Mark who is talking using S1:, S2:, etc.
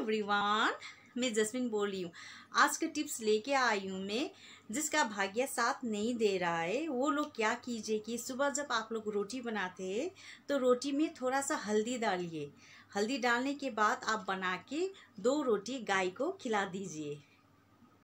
S1: everyone मैं जस्मिन बोल रही हूँ आज के टिप्स लेके आई हूँ मैं जिसका भाग्य साथ नहीं दे रहा है वो लोग क्या कीजिए कि सुबह जब आप लोग रोटी बनाते हैं तो रोटी में थोड़ा सा हल्दी डालिए हल्दी डालने के बाद आप बना के दो रोटी गाय को खिला दीजिए